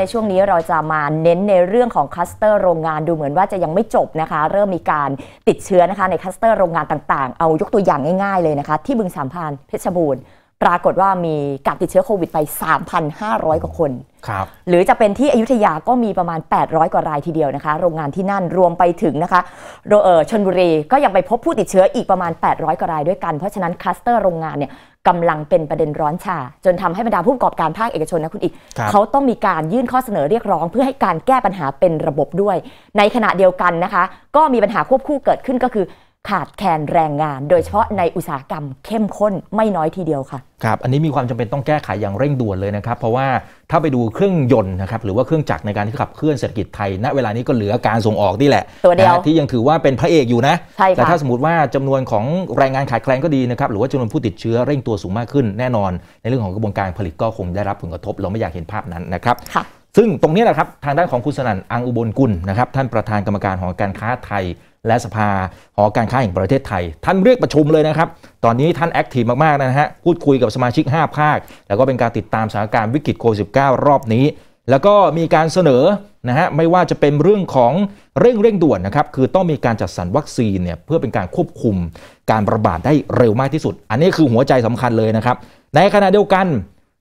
ในช่วงนี้เราจะมาเน้นในเรื่องของคัสเตอร์โรงงานดูเหมือนว่าจะยังไม่จบนะคะ เริ่มมีการติดเชื้อนะคะในคัสเตอร์โรงงานต่างๆ เอายกตัวอย่างง่ายๆเลยนะคะ ที่บึงสามพันเพชรบูรณ์ปรากฏว่ามีการติดเชื้อโควิดไป 3,500 กว่าคน ครับ หรือจะเป็นที่อยุธยาก็มีประมาณ 800 กว่ารายทีเดียวนะคะ โรงงานที่นั่นรวมไปถึงนะคะชนบุรีก็ยังไปพบผู้ติดเชื้ออีกประมาณ 800 กว่ารายด้วยกัน เพราะฉะนั้นคลัสเตอร์โรงงานเนี่ยกำลังเป็นประเด็นร้อนชา จนทำให้บรรดาผู้ประกอบการภาคเอกชนนะคุณอีก เขาต้องมีการยื่นข้อเสนอเรียกร้อง เพื่อให้การแก้ปัญหาเป็นระบบด้วย ในขณะเดียวกันนะคะก็มีปัญหาควบคู่เกิดขึ้นก็คือขาดแคลนแรงงานโดยเฉพาะในอุตสาหกรรมเข้มข้นไม่น้อยทีเดียวค่ะครับอันนี้มีความจำเป็นต้องแก้ไขอย่างเร่งด่วนเลยนะครับ เพราะว่าถ้าไปดูเครื่องยนต์นะครับ หรือว่าเครื่องจักรในการที่ขับเคลื่อนเศรษฐกิจไทยณเวลานี้ก็เหลือการส่งออกนี่แหละ ตัวเดียว ที่ยังถือว่าเป็นพระเอกอยู่นะใช่แต่ถ้าสมมติว่าจำนวนของแรงงานขาดแคลนก็ดีนะครับหรือว่าจำนวนผู้ติดเชื้อเร่งตัวสูงมากขึ้นแน่นอน ในเรื่องของกระบวนการผลิตก็คงได้รับผลกระทบเราไม่อยากเห็นภาพนั้นนะครับค่ะซึ่งตรงนี้แหละครับทางด้านของคุณสนั่นอังอุบลกุลนะครับท่านประธานกรรมการหอการค้าไทยและสภาหอการค้าแห่งประเทศไทย ท่านเรียกประชุมเลยนะครับ ตอนนี้ท่านแอคทีฟมากๆนะฮะพูดคุยกับสมาชิก 5 ภาค แล้วก็เป็นการติดตามสถานการณ์วิกฤตโควิดสิรอบนี้ แล้วก็มีการเสนอนะฮะไม่ว่าจะเป็นเรื่องของเร่งเร่งด่วนนะครับ คือต้องมีการจัดสรรวัคซีนเนี่ยเพื่อเป็นการควบคุมการระบาดได้เร็วมากที่สุด อันนี้คือหัวใจสำคัญเลยนะครับ ในขณะเดียวกัน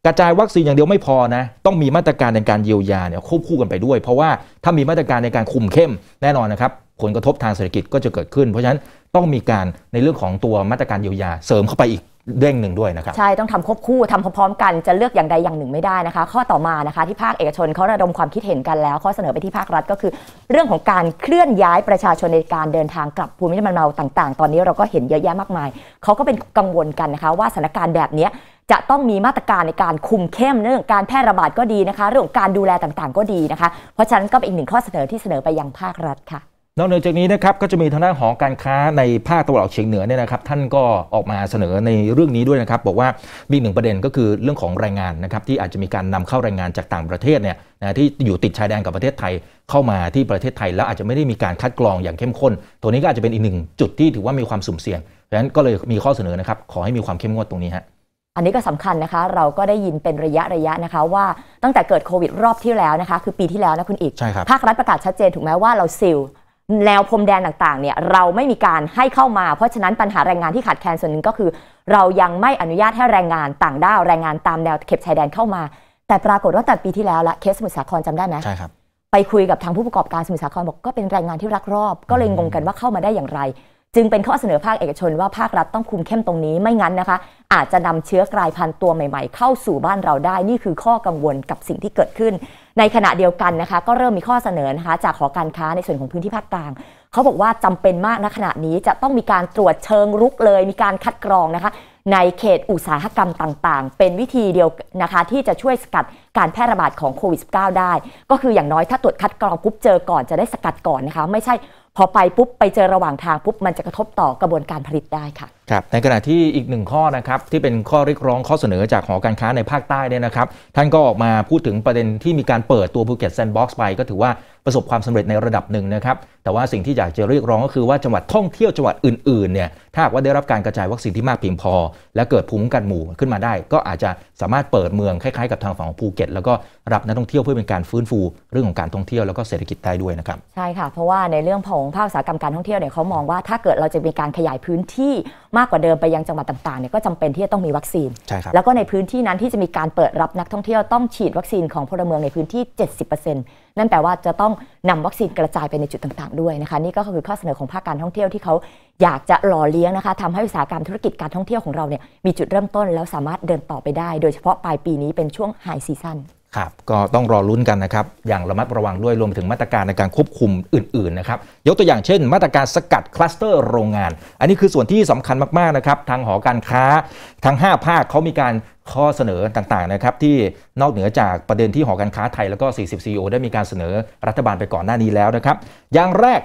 กระจายวัคซีนอย่างเดียวไม่พอนะต้องมีมาตรการในการเยียวยาเนี่ยควบคู่กันไปด้วย เพราะว่าถ้ามีมาตรการในการคุมเข้มแน่นอนนะครับผลกระทบทางเศรษฐกิจก็จะเกิดขึ้น เพราะฉะนั้นต้องมีการในเรื่องของตัว มาตรการเยียวยาเสริมเข้าไปอีกเด้งหนึ่งด้วยนะครับ ใช่ ต้องทำควบคู่ทำพร้อมๆกัน จะเลือกอย่างใดอย่างหนึ่งไม่ได้นะคะ ข้อต่อมานะคะที่ภาคเอกชนเขาระดมความคิดเห็นกันแล้ว ข้อเสนอไปที่ภาครัฐก็คือ เรื่องของการเคลื่อนย้ายประชาชนในการเดินทางกลับภูมิลำเนาต่าง ๆ ตอนนี้เราก็เห็นเยอะแยะมากมาย เขาก็เป็นกังวลกันนะคะ ว่าสถานการณ์แบบนี้จะต้องมีมาตรการในการคุมเข้มเรื่องการแพร่ระบาดก็ดีนะคะ เรื่องการดูแลต่างๆ ก็ดีนะคะ เพราะฉะนั้นก็เป็นอีกหนึ่งข้อเสนอที่เสนอไปยังภาครัฐค่ะนอกนอจากนี้นะครับก็จะมีทางด้านของการค้าในภาคตะวันออกเฉียงเหนือเนี่ยนะครับท่านก็ออกมาเสนอในเรื่องนี้ด้วยนะครับ บอกว่ามีหนึ่งประเด็นก็คือเรื่องของแรงงานนะครับที่อาจจะมีการนำเข้าแรงงานจากต่างประเทศเนี่ยนะที่อยู่ติดชายแดนกับประเทศไทย เข้ามาที่ประเทศไทยแล้วอาจจะไม่ได้มีการคัดกรองอย่างเข้มข้นตัวนี้ก็อาจจะเป็นอีกหนึ่งจุดที่ถือว่ามีความสุ่มเสี่ยงดังนั้นก็เลยมีข้อเสนอนะครับขอให้มีความเข้มงวดตรงนี้ฮะอันนี้ก็สำคัญนะคะเราก็ได้ยินเป็นระยะระยะนะคะว่าตั้งแต่เกิดโควิดรอบที่แล้วนะคะคือปีที่แล้วนะคุณอีกภาครัฐประกาศชัดเจนถูกไหมว่าเราซิลแนวพรมแดนต่างๆ เนี่ยเราไม่มีการให้เข้ามา เพราะฉะนั้นปัญหาแรงงานที่ขาดแคลนส่วนหนึ่งก็คือ เรายังไม่อนุญาตให้แรงงานต่างด้าวแรงงานตามแนวเข็บชายแดนเข้ามา แต่ปรากฏว่าแต่ปีที่แล้วละเคสสมุทรสาครจำได้ไหมใช่ครับไปคุยกับทางผู้ประกอบการสมุทรสาครบอกก็เป็นแรงงานที่รักรอบก็เลยงงกันว่าเข้ามาได้อย่างไรจึงเป็นข้อเสนอภาคเอกชนว่าภาครัฐต้องคุมเข้มตรงนี้ไม่งั้นนะคะ อาจจะนำเชื้อกลายพันธุ์ตัวใหม่ๆ เข้าสู่บ้านเราได้นี่คือข้อกังวลกับสิ่งที่เกิดขึ้น ในขณะเดียวกันนะคะ ก็เริ่มมีข้อเสนอนะคะจากขอการค้าในส่วนของพื้นที่ภาคกลาง เขาบอกว่าจำเป็นมากณขณะนี้จะต้องมีการตรวจเชิงรุกเลยมีการคัดกรองนะคะ ในเขตอุตสาหกรรมต่างๆเป็นวิธีเดียวนะคะที่จะช่วยสกัดการแพร่ระบาดของโควิด -19 ได้ ก็คืออย่างน้อยถ้าตรวจคัดกรองปุ๊บเจอก่อนจะได้สกัดก่อนนะคะไม่ใช่พอไปปุ๊บไปเจอระหว่างทางปุ๊บมันจะกระทบต่อกระบวนการผลิตได้ค่ะ ครับ ในขณะที่อีกหนึ่งข้อนะครับ ที่เป็นข้อเรียกร้องข้อเสนอจากหอการค้าในภาคใต้เนี่ยนะครับท่านก็ออกมาพูดถึงประเด็นที่มีการเปิดตัวภูเก็ตแซนด์บ็อกซ์ไปก็ถือว่าประสบความสำเร็จในระดับหนึ่งนะครับ แต่ว่าสิ่งที่อยากจะเรียกร้องก็คือว่าจังหวัดท่องเที่ยวจังหวัดอื่น ๆ เนี่ย ถ้าว่าได้รับการกระจายวัคซีนที่มากเพียงพอ และเกิดภูมิคุ้มกันหมู่ขึ้นมาได้ ก็อาจจะสามารถเปิดเมืองคล้าย ๆ กับทางฝั่งของภูเก็ต แล้วก็รับนักท่องเที่ยวเพื่อเป็นการฟื้นฟูเรื่องของการท่องเที่ยวแล้วก็เศรษฐกิจได้ด้วยนะครับ ใช่ค่ะ เพราะว่าในเรื่องของภาคสากรรมการท่องเที่ยวเนี่ยเขามองว่า ถ้าเกิดเราจะมีการขยายพื้นที่มากกว่าเดิมไปยังจังหวัดต่าง ๆ เนี่ย ก็จำเป็นที่จะต้องมีวัคซีนใช่ครับแล้วก็ในพื้นที่นั้นที่จะมีการเปิดรับนักท่องเที่ยวต้องฉีดวัคซีนของพลเมืองในพื้นที่ 70%นั่นแปลว่าจะต้องนำวัคซีนกระจายไปในจุดต่างๆ ด้วยนะคะนี่ก็คือข้อเสนอของภาคการท่องเที่ยวที่เขาอยากจะหล่อเลี้ยงนะคะทำให้อุตสาหกรรมธุรกิจการท่องเที่ยวของเราเนี่ยมีจุดเริ่มต้น แล้วสามารถเดินต่อไปได้โดยเฉพาะปลายปีนี้เป็นช่วงไฮซีซั่นครับ ก็ต้องรอลุ้นกันนะครับอย่างระมัดระวังด้วยรวมถึงมาตรการในการควบคุมอื่นๆนะครับยกตัวอย่างเช่นมาตรการสกัดคลัสเตอร์โรงงานอันนี้คือส่วนที่สำคัญมากๆนะครับทางหอการค้า ทั้ง 5 ภาคเขามีการข้อเสนอต่างๆนะครับ ที่นอกเหนือจากประเด็นที่หอการค้าไทยแล้วก็ 40 CEO ได้มีการเสนอรัฐบาลไปก่อนหน้านี้แล้วนะครับ อย่างแรก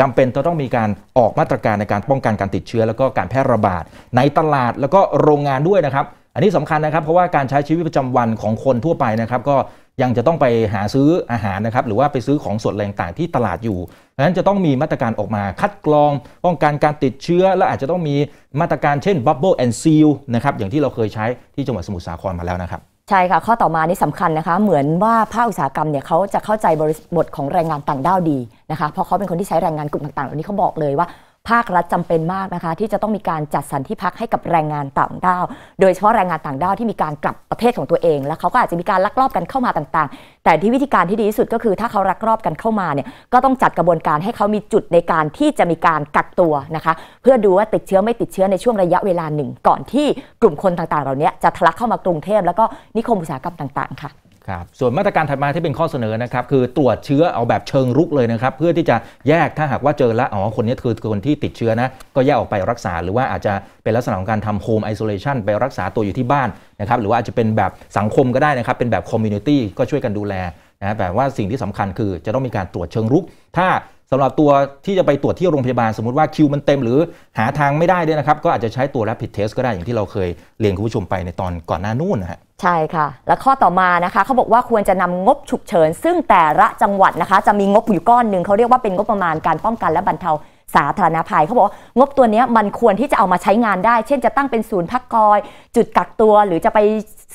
จำเป็นจะต้องมีการออกมาตรการในการป้องกันการติดเชื้อแล้วก็การแพร่ระบาดในตลาดแล้วก็โรงงานด้วยนะครับอันนี้สำคัญนะครับเพราะว่าการใช้ชีวิตประจำวันของคนทั่วไปนะครับก็ยังจะต้องไปหาซื้ออาหารนะครับหรือว่าไปซื้อของสดแรงต่างที่ตลาดอยู่ดังนั้นจะต้องมีมาตรการออกมาคัดกรอง ป้องกันการติดเชื้อ และอาจจะต้องมีมาตรการเช่น Bubble and Seal นะครับอย่างที่เราเคยใช้ที่จังหวัดสมุทรสาครมาแล้วนะครับใช่ค่ะข้อต่อมานี่สำคัญนะคะเหมือนว่าภาคอุตสาหกรรมเนี่ยเขาจะเข้าใจบริบทของแรงงานต่างด้าวดีนะคะเพราะเขาเป็นคนที่ใช้แรงงานกลุ่มต่างๆเหล่านี้เขาบอกเลยว่าภาครัฐจำเป็นมากนะคะ ที่จะต้องมีการจัดสรรที่พักให้กับแรงงานต่างด้าว โดยเฉพาะแรงงานต่างด้าวที่มีการกลับประเทศของตัวเองแล้วเขาก็อาจจะมีการลักลอบกันเข้ามาต่างๆ แต่ที่วิธีการที่ดีที่สุดก็คือ ถ้าเขาลักลอบกันเข้ามาเนี่ยก็ต้องจัดกระบวนการให้เขามีจุดในการที่จะมีการกักตัวนะคะ เพื่อดูว่าติดเชื้อไม่ติดเชื้อในช่วงระยะเวลาหนึ่งก่อนที่กลุ่มคนต่างๆ เหล่านี้จะทะลักเข้ามากรุงเทพแล้วก็นิคมอุตสาหกรรมต่าง ๆ ค่ะครับส่วนมาตรการถัดมาที่เป็นข้อเสนอนะครับคือตรวจเชื้อเอาแบบเชิงรุกเลยนะครับ เพื่อที่จะแยกถ้าหากว่าเจอแล้วอ๋อ คนนี้คือคนที่ติดเชื้อนะ ก็แยกออกไปรักษา หรือว่าอาจจะเป็นลักษณะของการทำโฮมไอโซเลชันไปรักษาตัวอยู่ที่บ้านนะครับหรือว่าอาจจะเป็นแบบสังคมก็ได้นะครับ เป็นแบบคอมมูนิตี้ก็ช่วยกันดูแลนะแบบว่าสิ่งที่สำคัญคือ จะต้องมีการตรวจเชิงรุกถ้าสำหรับตัวที่จะไปตรวจที่โรงพยาบาลสมมติว่าคิวมันเต็มหรือหาทางไม่ได้ด้วยนะครับ ก็อาจจะใช้ตัว rapid test ก็ได้อย่างที่เราเคยเรียนคุณผู้ชมไปในตอนก่อนหน้านู่นนะฮะใช่ค่ะ และข้อต่อมานะคะเขาบอกว่าควรจะนำงบฉุกเฉิน ซึ่งแต่ละจังหวัดนะคะ จะมีงบอยู่ก้อนหนึ่งเขาเรียกว่าเป็นงบประมาณการป้องกันและบรรเทาสาธารณภัยเขาบอกงบตัวนี้มันควรที่จะเอามาใช้งานได้ เช่น จะตั้งเป็นศูนย์พักคอย จุดกักตัว หรือจะไป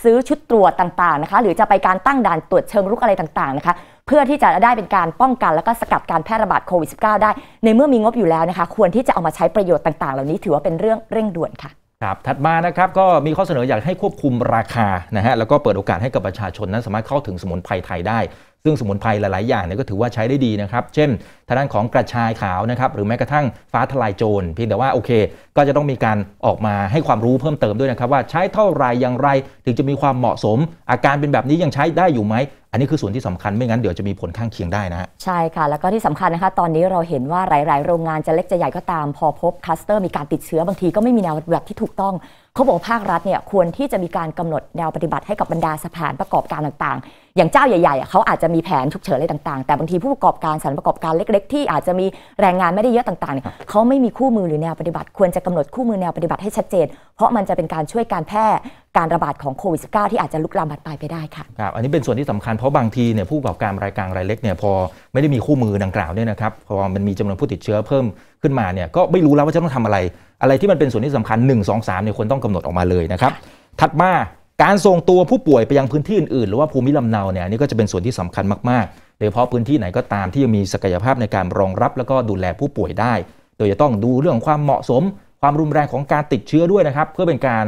ซื้อชุดตรวจต่างๆนะคะ หรือจะไปการตั้งด่านตรวจเชิงรุกอะไรต่างๆนะคะเพื่อที่จะได้เป็นการป้องกันแล้วก็สกัดการแพร่ระบาดโควิด -19 ได้ ในเมื่อมีงบอยู่แล้วนะคะ ควรที่จะเอามาใช้ประโยชน์ต่าง ๆ เหล่านี้ถือว่าเป็นเรื่องเร่งด่วนค่ะ ครับ ถัดมานะครับ ก็มีข้อเสนออยากให้ควบคุมราคานะฮะแล้วก็เปิดโอกาสให้กับประชาชนนั้นสามารถเข้าถึงสมุนไพรไทยได้ ซึ่งสมุนไพรหลายๆ อย่างเนี่ยก็ถือว่าใช้ได้ดีนะครับ เช่นทางด้านของกระชายขาวนะครับหรือแม้กระทั่งฟ้าทลายโจรเพียงแต่ว่าโอเค ก็จะต้องมีการออกมาให้ความรู้เพิ่มเติมด้วยนะครับ ว่าใช้เท่าไรอย่างไรถึงจะมีความเหมาะสม อาการเป็นแบบนี้ยังใช้ได้อยู่ไหมอันนี้คือส่วนที่สำคัญไม่งั้นเดี๋ยวจะมีผลข้างเคียงได้นะฮะใช่ค่ะ แล้วก็ที่สำคัญนะคะตอนนี้เราเห็นว่า หลาย ๆ โรงงานจะเล็กจะใหญ่ก็ตาม พอพบคลัสเตอร์มีการติดเชื้อบางทีก็ไม่มีแนวแบบที่ถูกต้องเขาบอกภาครัฐเนี่ยควรที่จะมีการกำหนดแนวปฏิบัติให้กับบรรดาสถานประกอบการต่าง ๆอย่างเจ้าใหญ่ ๆ เขาอาจจะมีแผนฉุกเฉินอะไรต่างๆ แต่บางทีผู้ประกอบการสารประกอบการเล็กๆ ที่อาจจะมีแรงงานไม่ได้เยอะต่างๆเขาไม่มีคู่มือหรือแนวปฏิบัติควรจะกำหนดคู่มือแนวปฏิบัติให้ชัดเจนเพราะมันจะเป็นการช่วยการแพร่การระบาดของโควิด -19 ที่อาจจะลุกลามบานปลายไปได้ค่ะครับอันนี้เป็นส่วนที่สำคัญเพราะบางทีเนี่ยผู้ประกอบการรายกลางรายเล็กเนี่ยพอไม่ได้มีคู่มือดังกล่าวเนี่ยนะครับพอมันมีจำนวนผู้ติดเชื้อเพิ่มขึ้นมาเนี่ยก็ไม่รู้แล้วว่าจะต้องทำอะไร อะไรที่มันเป็นส่วนที่สำคัญ 1 2 3เนี่ยควรต้องกำหนดออกมาเลยนะครับถัดมาการส่งตัวผู้ป่วยไปยังพื้นที่อื่นๆ หรือว่าภูมิลำเนาเนี่ยนี่ก็จะเป็นส่วนที่สำคัญมากๆ โดยเฉพาะพื้นที่ไหนก็ตามที่ยังมีศักยภาพในการรองรับแล้วก็ดูแลผู้ป่วยได้โดยจะต้องดูเรื่องความเหมาะสม ความรุนแรงของการติดเชื้อด้วยนะครับ เพื่อเป็นการ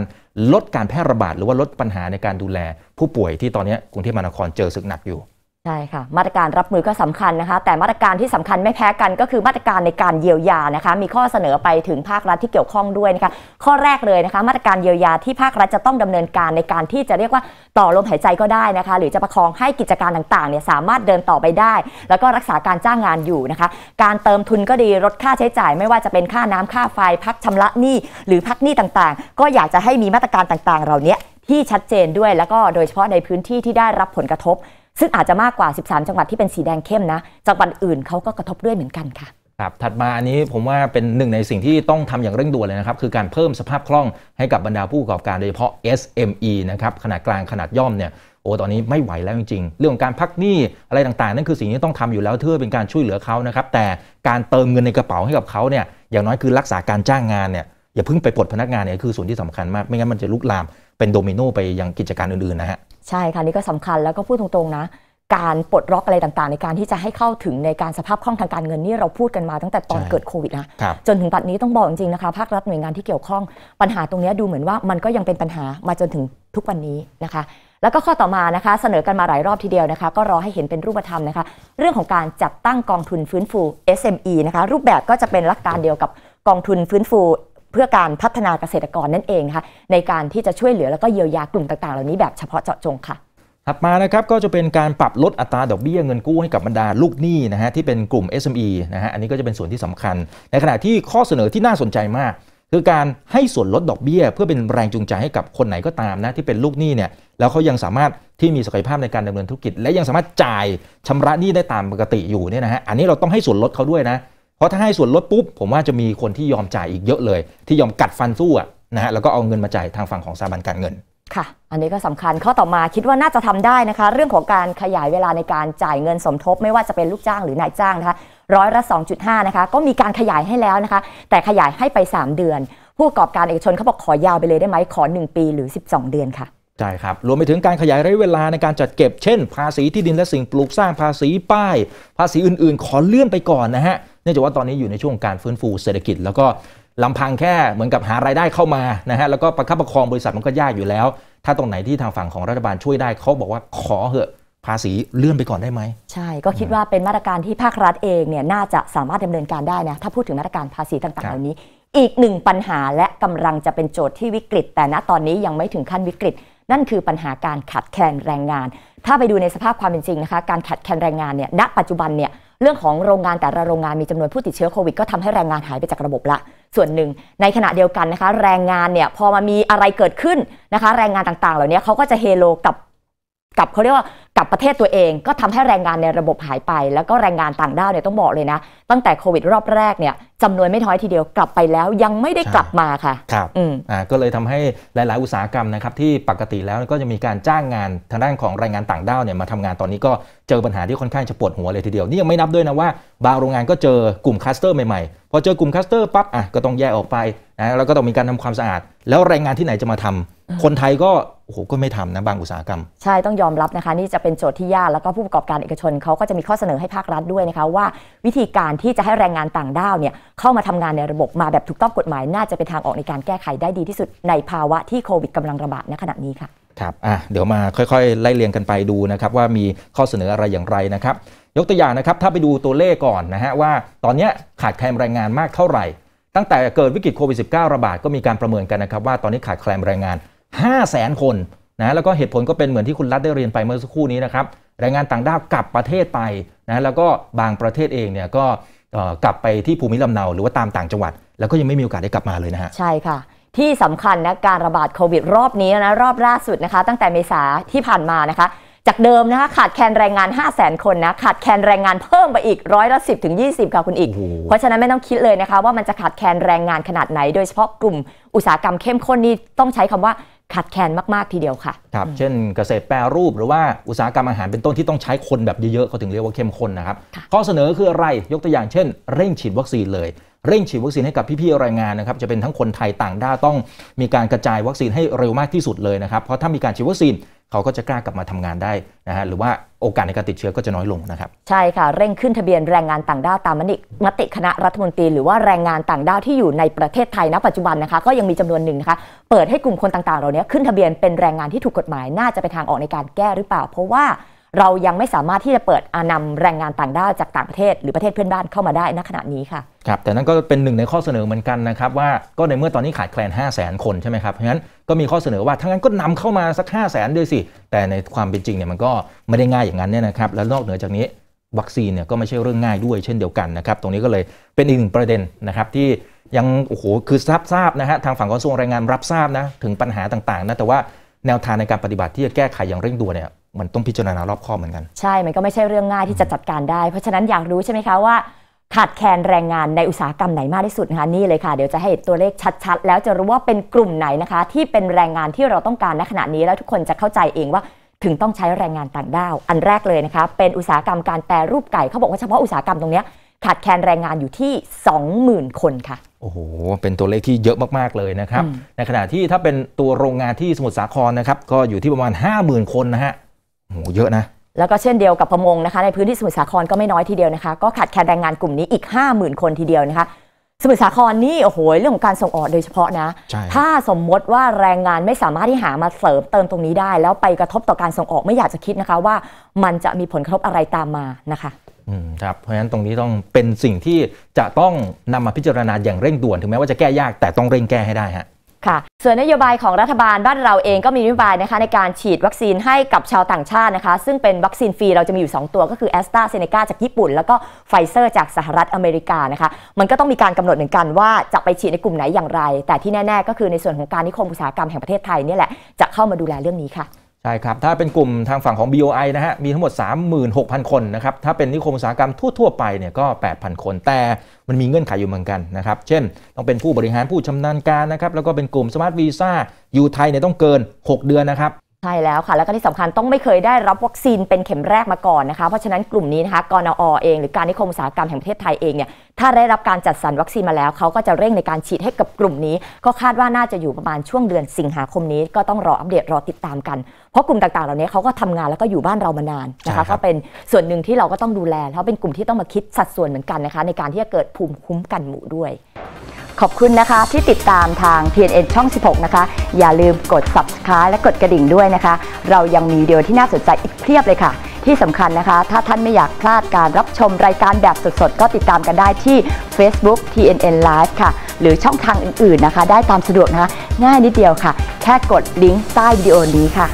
ลดการแพร่ระบาด หรือว่าลดปัญหาในการดูแลผู้ป่วยที่ตอนนี้กรุงเทพมหานครเจอสึกหนักอยู่ใช่ค่ะ มาตรการรับมือก็สำคัญนะคะ แต่มาตรการที่สำคัญไม่แพ้กันก็คือมาตรการในการเยียวยานะคะ มีข้อเสนอไปถึงภาครัฐที่เกี่ยวข้องด้วยนะคะข้อแรกเลยนะคะมาตรการเยียวยาที่ภาครัฐจะต้องดำเนินการในการที่จะเรียกว่าต่อลมหายใจก็ได้นะคะ หรือจะประคองให้กิจการต่างๆเนี่ยสามารถเดินต่อไปได้ แล้วก็รักษาการจ้างงานอยู่นะคะ การเติมทุนก็ดีลดค่าใช้จ่าย ไม่ว่าจะเป็นค่าน้ำค่าไฟ พักชำระหนี้หรือพักหนี้ต่างๆ ก็อยากจะให้มีมาตรการต่างๆเหล่านี้ที่ชัดเจนด้วย แล้วก็โดยเฉพาะในพื้นที่ที่ได้รับผลกระทบซึ่งอาจจะมากกว่า 13 จังหวัดที่เป็นสีแดงเข้มนะ จังหวัดอื่นเขาก็กระทบด้วยเหมือนกันค่ะ ครับ ถัดมาอันนี้ผมว่าเป็นหนึ่งในสิ่งที่ต้องทำอย่างเร่งด่วนเลยนะครับคือการเพิ่มสภาพคล่องให้กับบรรดาผู้ประกอบการโดยเฉพาะ SME นะครับ ขนาดกลาง ขนาดย่อมเนี่ย โอ้ ตอนนี้ไม่ไหวแล้วจริงๆ เรื่ององการพักหนี้อะไรต่างๆ นั่นคือสิ่งที่ต้องทำอยู่แล้วเพื่อเป็นการช่วยเหลือเขานะครับ แต่การเติมเงินในกระเป๋าให้กับเขาเนี่ย อย่างน้อยคือรักษาการจ้างงานเนี่ยอย่าเพิ่งไปปลดพนักงานเนี่ยคือส่วนที่สำคัญมาก ไม่งั้นมันจะลุกลามเป็นโดมิโนไปยังกิจการอื่น ๆ นะฮะใช่ค่ะนี่ก็สำคัญแล้วก็พูดตรง ๆ นะ การปลดล็อกอะไรต่างๆ ในการที่จะให้เข้าถึงในการสภาพคล่องทางการเงินนี่เราพูดกันมาตั้งแต่ตอนเกิดโควิดนะจนถึงปัจจุบันนี้ต้องบอกจริงๆนะคะภาครัฐหน่วยงานที่เกี่ยวข้องปัญหาตรงนี้ดูเหมือนว่ามันก็ยังเป็นปัญหามาจนถึงทุกวันนี้นะคะ แล้วก็ข้อต่อมานะคะ เสนอกันมาหลายรอบทีเดียวนะคะ ก็รอให้เห็นเป็นรูปธรรมนะคะ เรื่องของการจัดตั้งกองทุนฟื้นฟู SME นะคะรูปแบบก็จะเป็นหลักการเดียวกับกองทุนฟื้นฟูเพื่อการพัฒนาเกษตรกรนั่นเองค่ะในการที่จะช่วยเหลือแล้วก็เยียวยากลุ่มต่างๆเหล่านี้แบบเฉพาะเจาะจงค่ะ ถัดมานะครับก็จะเป็นการปรับลดอัตราดอกเบี้ยเงินกู้ให้กับบรรดาลูกหนี้นะฮะที่เป็นกลุ่ม SME นะฮะอันนี้ก็จะเป็นส่วนที่สำคัญ ในขณะที่ข้อเสนอที่น่าสนใจมาก คือการให้ส่วนลดดอกเบี้ย เพื่อเป็นแรงจูงใจให้กับคนไหนก็ตามนะที่เป็นลูกหนี้เนี่ยแล้วเขายังสามารถที่มีศักยภาพในการดำเนินธุรกิจ และยังสามารถจ่ายชำระหนี้ได้ตามปกติอยู่เนี่ยนะฮะอันนี้เราต้องให้ส่วนลดเขาด้วยนะพราะถ้าให้ส่วนลดปุ๊บ ผมว่าจะมีคนที่ยอมจ่ายอีกเยอะเลย ที่ยอมกัดฟันสู้นะฮะแล้วก็เอาเงินมาจ่ายทางฝั่งของสถาบันการเงินค่ะ อันนี้ก็สำคัญข้อต่อมาคิดว่าน่าจะทำได้นะคะ เรื่องของการขยายเวลาในการจ่ายเงินสมทบ ไม่ว่าจะเป็นลูกจ้างหรือนายจ้างนะคะร้อยละ2.5นะคะก็มีการขยายให้แล้วนะคะ แต่ขยายให้ไป 3 เดือน ผู้ประกอบการเอกชนเขาบอกขอยาวไปเลยได้ไหมขอ 1 ปีหรือ 12 เดือนค่ะใช่ครับรวมไปถึงการขยายระยะเวลาในการจัดเก็บเช่น ภาษีที่ดินและสิ่งปลูกสร้างภาษีป้าย ภาษีอื่นๆ ขอเลื่อนไปก่อนนะฮะเนื่องจากว่าตอนนี้อยู่ในช่วงการฟื้นฟูเศรษฐกิจ แล้วก็ลำพังแค่เหมือนกับหารายได้เข้ามานะฮะแล้วก็ประคับประคองบริษัทมันก็ยากอยู่แล้ว ถ้าตรงไหนที่ทางฝั่งของรัฐบาลช่วยได้ เขาบอกว่าขอเหอะภาษีเลื่อนไปก่อนได้ไหมใช่ก็คิดว่าเป็นมาตรการที่ภาครัฐเองเนี่ยน่าจะสามารถดำเนินการได้นะถ้าพูดถึงมาตรการภาษีต่างๆ เหล่านี้ อีกหนึ่งปัญหาและกำลังจะเป็นโจทย์ที่วิกฤต แต่ณตอนนี้ยังไม่ถึงขั้นวิกฤต นั่นคือปัญหาการขาดแคลนแรงงาน ถ้าไปดูในสภาพความเป็นจริงนะคะการขาดแคลนแรงงานเนี่ยณปัจจุบันเนี่ยเรื่องของโรงงานแต่ละโรงงานมีจำนวนผู้ติดเชื้อโควิดก็ทำให้แรงงานหายไปจากระบบละส่วนหนึ่ง ในขณะเดียวกันนะคะ แรงงานเนี่ยพอมามีอะไรเกิดขึ้นนะคะ แรงงานต่างๆ เหล่านี้เขาก็จะเฮโลกับกับเขาเรียกว่ากับประเทศตัวเองก็ทำให้แรงงานในระบบหายไป แล้วก็แรงงานต่างด้าวเนี่ยต้องบอกเลยนะ ตั้งแต่โควิดรอบแรกเนี่ยจำนวนไม่ท้อยทีเดียวกลับไปแล้ว ยังไม่ได้กลับมาค่ะครับอ่าก็เลยทำให้หลาย ๆ อุตสาหกรรมนะครับ ที่ปกติแล้วก็จะมีการจ้างงานทางด้านของแรงงานต่างด้าวเนี่ยมาทำงานตอนนี้ก็เจอปัญหาที่ค่อนข้างจะปวดหัวเลยทีเดียวนี่ยังไม่นับด้วยนะว่าบางโรงงานก็เจอกลุ่มคลัสเตอร์ใหม่ๆพอเจอกลุ่มคลัสเตอร์ปั๊บอ่ะก็ต้องแยกออกไปนะแล้วก็ต้องมีการทำความสะอาด แล้วแรงงานที่ไหนจะมาทำ คนไทยก็โอ้โหก็ไม่ทำนะ บางอุตสาหกรรม ใช่ ต้องยอมรับนะคะ นี่จะเป็นโจทย์ที่ยากแล้วก็ผู้ประกอบการเอกชน เขาก็จะมีข้อเสนอให้ภาครัฐด้วยนะคะว่าวิธีการที่จะให้แรงงานต่างด้าวเนี่ยเข้ามาทำงานในระบบมาแบบถูกต้องกฎหมาย น่าจะเป็นทางออกในการแก้ไขได้ดีที่สุดในภาวะที่โควิดกำลังระบาดณขณะนี้ค่ะครับอ่ะเดี๋ยวมาค่อยๆ ไล่เรียงกันไปดูนะครับว่ามีข้อเสนออะไรอย่างไรนะครับยกตัวอย่างนะครับถ้าไปดูตัวเลขก่อนนะฮะว่าตอนนี้ขาดแคลนแรงงานมากเท่าไหร่ตั้งแต่เกิดวิกฤตโควิด -19 ระบาดก็มีการประเมินกันนะครับ ว่าตอนนี้ขาดแคลนแรงงาน5 0 0แสนคนนะแล้วก็เหตุผลก็เป็นเหมือนที่คุณรัฐได้เรียนไปเมื่อสักครู่นี้นะครับแรงงานต่างด้าวกลับประเทศไปนะแล้วก็บางประเทศเองเนี่ยก็กลับไปที่ภูมิลำเนาหรือว่าตามต่างจังหวัด แล้วก็ยังไม่มีโอกาสได้กลับมาเลยนะฮะ ใช่ค่ะ ที่สำคัญนะการระบาดโควิดรอบนี้นะรอบล่าสุดนะคะตั้งแต่เมษาที่ผ่านมานะคะ จากเดิมนะคะขาดแคลนแรงงาน 5 0 0แสนคนนะขาดแคลนแรงงานเพิ่มไปอีกร้อยละสิบถึงยีค่ะคุณอีก เพราะฉะนั้นไม่ต้องคิดเลยนะคะว่ามันจะขาดแคลนแรงงานขนาดไหน โดยเฉพาะกลุ่มอุตสาหกรรมเข้มข้นนี่ต้องใช้คำว่าขาดแคลนมากๆทีเดียวค่ะครับเช่นเกษตรแปรรูปหรือว่าอุตสาหกรรมอาหารเป็นต้นที่ต้องใช้คนแบบเยอะๆเขาถึงเรียกว่าเข้มข้นนะครับ ข้อเสนอคืออะไรยกตัวอย่างเช่นเร่งฉีดวัคซีนเลยเร่งฉีดวัคซีนให้กับพี่ๆแรงงานนะครับจะเป็นทั้งคนไทยต่างด้าวต้องมีการกระจายวัคซีนให้เร็วมากที่สุดเลยนะครับเพราะถ้ามีการฉีดวัคซีนเขาก็จะกล้ากลับมาทำงานได้นะฮะหรือว่าโอกาสในการติดเชื้อก็จะน้อยลงนะครับใช่ค่ะ เร่งขึ้นทะเบียนแรงงานต่างด้าวตามมติมติคณะรัฐมนตรี หรือว่าแรงงานต่างด้าวที่อยู่ในประเทศไทยณปัจจุบันนะคะก็ยังมีจำนวนหนึ่งนะคะเปิดให้กลุ่มคนต่างๆเหล่านี้ขึ้นทะเบียนเป็นแรงงานที่ถูกกฎหมายน่าจะเป็นทางออกในการแก้หรือเปล่า เพราะว่าเรายังไม่สามารถที่จะเปิดอนำแรงงานต่างด้าวจากต่างประเทศหรือประเทศเพื่อนบ้านเข้ามาได้ณขณะนี้ค่ะครับแต่นั่นก็เป็นหนึ่งในข้อเสนอเหมือนกันนะครับว่าก็ในเมื่อตอนนี้ขาดแคลน5 0 0 0 0นคนใช่ไหมครับเพราะฉะนั้นก็มีข้อเสนอว่าทั้งนั้นก็นำเข้ามาสัก5 0 0 0 0นด้วยสิแต่ในความเป็นจริงเนี่ยมันก็ไม่ได้ง่ายอย่างนั้นเนี่ยนะครับแล้วนอกเหนือจากนี้วัคซีนเนี่ยก็ไม่ใช่เรื่องง่ายด้วยเช่นเดียวกันนะครับตรงนี้ก็เลยเป็นอีกหนึ่งประเด็นนะครับที่ยังโอ้โหคือทราบทราบนะฮะทางฝั่งกระทรวงแรงงานรับทราบนะถึงปัญหาต่างๆนะแต่ว่าแนวทางในการปฏิบัติที่จะแก้ไขอย่างเร่งด่วนเนี่ยมันต้องพิจารณารอบคอบเหมือนกัน ใช่ มันก็ไม่ใช่เรื่องง่ายที่จะจัดการได้ เพราะฉะนั้นอยากรู้ใช่ไหมคะว่า ขาดแคลนแรงงานในอุตสาหกรรมไหนมากที่สุดนะคะนี่เลยค่ะ เดี๋ยวจะให้ตัวเลขชัด ๆ แล้วจะรู้ว่าเป็นกลุ่มไหนนะคะ ที่เป็นแรงงานที่เราต้องการในขณะนี้แล้วทุกคนจะเข้าใจเองว่าถึงต้องใช้แรงงานต่างด้าวอันแรกเลยนะคะเป็นอุตสาหกรรมการแปรรูปไก่เขาบอกว่าเฉพาะอุตสาหกรรมตรงนี้ขาดแคลนแรงงานอยู่ที่ 20,000 คนค่ะโอ้โหเป็นตัวเลขที่เยอะมากๆเลยนะครับในขณะที่ถ้าเป็นตัวโรงงานที่สมุทรสาครนะครับก็อยู่ที่ประมาณ 50,000 คนนะฮะโหเยอะนะแล้วก็เช่นเดียวกับประมงนะคะในพื้นที่สมุทรสาครก็ไม่น้อยทีเดียวนะคะก็ขาดแคลนแรงงานกลุ่มนี้อีก 50,000 คนทีเดียวนะคะสมุทรสาครนี่โอ้โหเรื่องของการส่งออกโดยเฉพาะนะถ้าสมมติว่าแรงงานไม่สามารถที่หามาเสริมเติมตรงนี้ได้ แล้วไปกระทบต่อการส่งออกไม่อยากจะคิดนะคะว่ามันจะมีผลกระทบอะไรตามมานะคะครับเพราะฉะนั้นตรงนี้ต้องเป็นสิ่งที่จะต้องนำมาพิจารณาอย่างเร่งด่วนถึงแม้ว่าจะแก้ยากแต่ต้องเร่งแก้ให้ได้ฮะค่ะ ส่วนนโยบายของรัฐบาลบ้านเราเองก็มีนโยบายนะคะในการฉีดวัคซีนให้กับชาวต่างชาตินะคะ ซึ่งเป็นวัคซีนฟรีเราจะมีอยู่ 2 ตัวก็คือแอสตราเซเนกาจากญี่ปุ่นแล้วก็ไฟเซอร์จากสหรัฐอเมริกานะคะ มันก็ต้องมีการกำหนดเหมือนกันว่าจะไปฉีดในกลุ่มไหนอย่างไร แต่ที่แน่ๆก็คือในส่วนของการนิคมอุตสาหกรรมแห่งประเทศไทยนี่แหละจะเข้ามาดูแลเรื่องนี้ค่ะใช่ครับ ถ้าเป็นกลุ่มทางฝั่งของ BOI นะฮะ มีทั้งหมด 36,000 คนนะครับ ถ้าเป็นนิคมอุตสาหกรรมทั่วๆไปเนี่ยก็ 8,000 คน แต่มันมีเงื่อนไขอยู่เหมือนกันนะครับ เช่น ต้องเป็นผู้บริหารผู้ชำนาญการนะครับ แล้วก็เป็นกลุ่มสมาร์ทวีซ่าอยู่ไทยเนี่ยต้องเกิน 6 เดือนนะครับใช่แล้วค่ะ แล้วก็ที่สำคัญต้องไม่เคยได้รับวัคซีนเป็นเข็มแรกมาก่อนนะคะเพราะฉะนั้นกลุ่มนี้นะคะกรนอเองหรือการนิคมอุตสาหกรรมแห่งประเทศไทยเองเนี่ยถ้าได้รับการจัดสรรวัคซีนมาแล้วเขาก็จะเร่งในการฉีดให้กับกลุ่มนี้ ก็คาดว่าน่าจะอยู่ประมาณช่วงเดือนสิงหาคมนี้ก็ต้องรออัปเดตรอติดตามกัน เพราะกลุ่มต่างๆเหล่านี้เขาก็ทำงานแล้วก็อยู่บ้านเรามานานนะคะก็เป็นส่วนหนึ่งที่เราก็ต้องดูแลเพราะเป็นกลุ่มที่ต้องมาคิดสัดส่วนเหมือนกันนะคะในการที่จะเกิดภูมิคุ้มกันหมู่ด้วยขอบคุณนะคะ ที่ติดตามทาง PNN ช่อง 16 นะคะ อย่าลืมกด subscribe และกดกระดิ่งด้วยนะคะ เรายังมีวิดีโอที่น่าสนใจอีกเพียบเลยค่ะ ที่สำคัญนะคะ ถ้าท่านไม่อยากพลาดการรับชมรายการแบบสดๆ ก็ติดตามกันได้ที่ Facebook TNN Live ค่ะ หรือช่องทางอื่นๆนะคะ ได้ตามสะดวกนะคะ ง่ายนิดเดียวค่ะ แค่กดลิงก์ใต้วิดีโอนี้ค่ะ